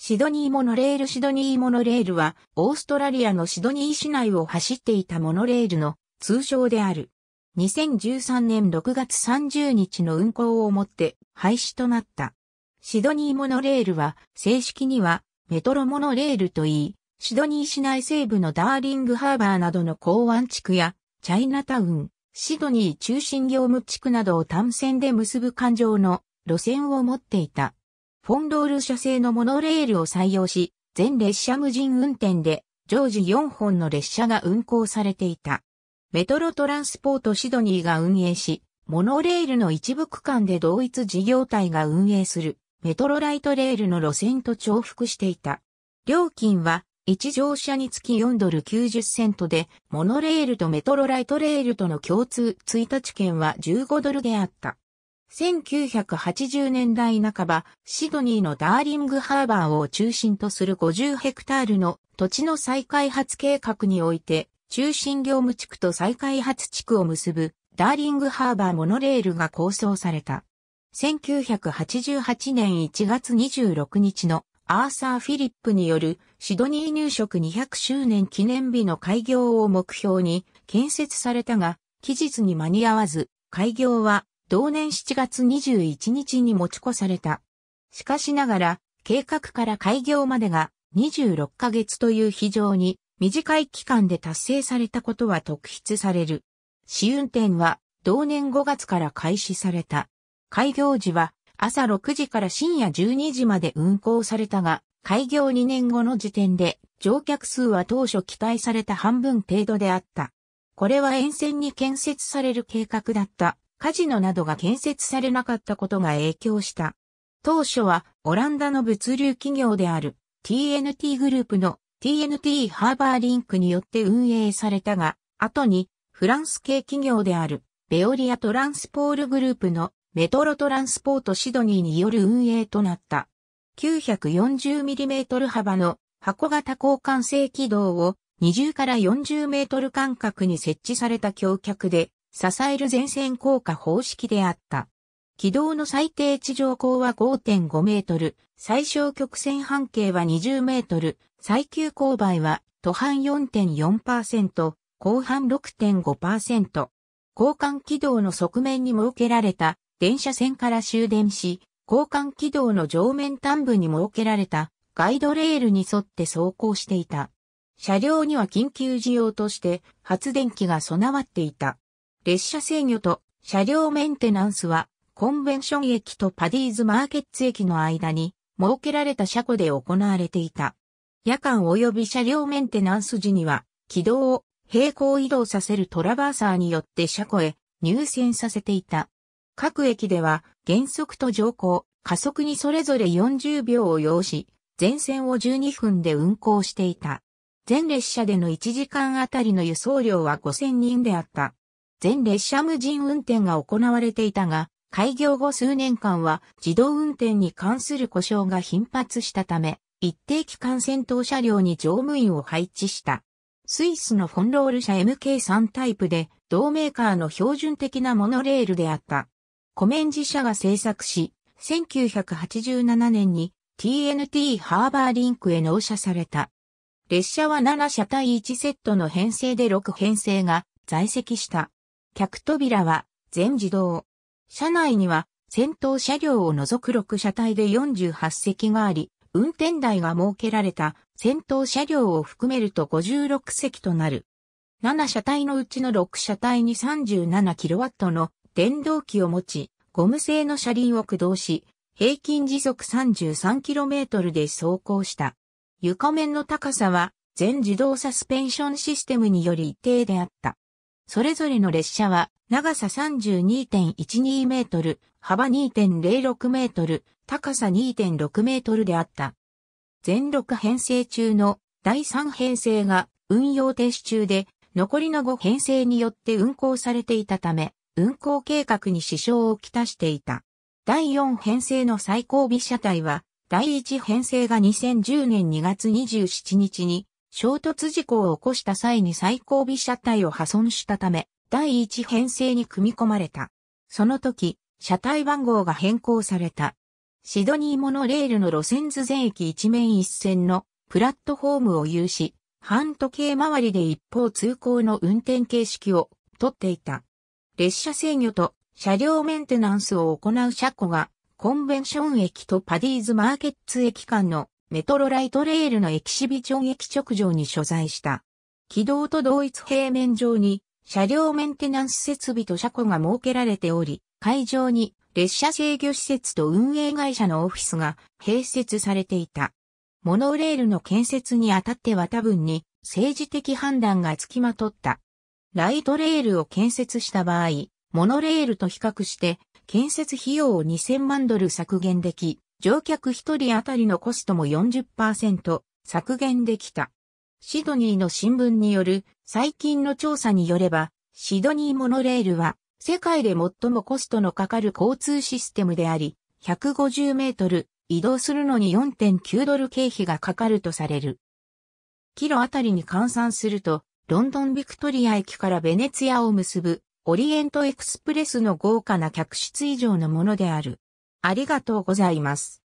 シドニーモノレールシドニーモノレールは、オーストラリアのシドニー市内を走っていたモノレールの通称である。2013年6月30日の運行をもって廃止となった。シドニーモノレールは、正式にはメトロモノレールといい、シドニー市内西部のダーリングハーバーなどの港湾地区や、チャイナタウン、シドニー中心業務地区などを単線で結ぶ環状の路線を持っていた。フォンドール社製のモノレールを採用し、全列車無人運転で常時4本の列車が運行されていた。メトロトランスポートシドニーが運営し、モノレールの一部区間で同一事業体が運営するメトロライトレールの路線と重複していた。料金は1乗車につき4ドル90セントで、モノレールとメトロライトレールとの共通1日券は15ドルであった。1980年代半ば、シドニーのダーリングハーバーを中心とする50ヘクタールの土地の再開発計画において、中心業務地区と再開発地区を結ぶダーリングハーバーモノレールが構想された。1988年1月26日のアーサー・フィリップによるシドニー入植200周年記念日の開業を目標に建設されたが、期日に間に合わず、開業は同年7月21日に持ち越された。しかしながら、計画から開業までが26ヶ月という非常に短い期間で達成されたことは特筆される。試運転は同年5月から開始された。開業時は朝6時から深夜12時まで運行されたが、開業2年後の時点で乗客数は当初期待された半分程度であった。これは沿線に建設される計画だったカジノなどが建設されなかったことが影響した。当初はオランダの物流企業である TNT グループの TNT ハーバーリンクによって運営されたが、後にフランス系企業であるベオリアトランスポールグループのメトロトランスポートシドニーによる運営となった。940mm 幅の箱型交換性軌道を20から40メートル間隔に設置された橋脚で支える前線効果方式であった。軌道の最低地上高は5.5メートル、最小曲線半径は20メートル、最急勾配は、途半4.4%、後半6.5%。交換軌道の側面に設けられた電車線から終電し、交換軌道の上面端部に設けられたガイドレールに沿って走行していた。車両には緊急事用として発電機が備わっていた。列車制御と車両メンテナンスは、コンベンション駅とパディーズマーケッツ駅の間に設けられた車庫で行われていた。夜間及び車両メンテナンス時には、軌道を平行移動させるトラバーサーによって車庫へ入線させていた。各駅では減速と乗降、加速にそれぞれ40秒を要し、全線を12分で運行していた。全列車での1時間あたりの輸送量は5000人であった。全列車無人運転が行われていたが、開業後数年間は自動運転に関する故障が頻発したため、一定期間戦闘車両に乗務員を配置した。スイスのフォンロール車 MK3 タイプで、同メーカーの標準的なモノレールであった。コメンジ社が製作し、1987年に TNT ハーバーリンクへ納車された。列車は7車対1セットの編成で6編成が在籍した。客扉は全自動。車内には先頭車両を除く6車体で48席があり、運転台が設けられた先頭車両を含めると56席となる。7車体のうちの6車体に 37kW の電動機を持ち、ゴム製の車輪を駆動し、平均時速 33km で走行した。床面の高さは全自動サスペンションシステムにより一定であった。それぞれの列車は長さ32.12メートル、幅2.06メートル、高さ2.6メートルであった。全6編成中の第3編成が運用停止中で、残りの5編成によって運行されていたため、運行計画に支障をきたしていた。第4編成の最後尾車体は、第1編成が2010年2月27日に衝突事故を起こした際に最後尾車体を破損したため、第一編成に組み込まれた。その時、車体番号が変更された。シドニーモノレールの路線図全駅一面一線のプラットフォームを有し、半時計回りで一方通行の運転形式をとっていた。列車制御と車両メンテナンスを行う車庫がコンベンション駅とパディーズマーケッツ駅間のメトロライトレールのエキシビジョン駅直上に所在した。軌道と同一平面上に車両メンテナンス設備と車庫が設けられており、会場に列車制御施設と運営会社のオフィスが併設されていた。モノレールの建設にあたっては多分に政治的判断が付きまとった。ライトレールを建設した場合、モノレールと比較して建設費用を2000万ドル削減でき、乗客1人当たりのコストも40%削減できた。シドニーの新聞による最近の調査によれば、シドニーモノレールは世界で最もコストのかかる交通システムであり、150メートル移動するのに4.9ドル経費がかかるとされる。キロあたりに換算すると、ロンドンビクトリア駅からベネツィアを結ぶオリエントエクスプレスの豪華な客室以上のものである。ありがとうございます。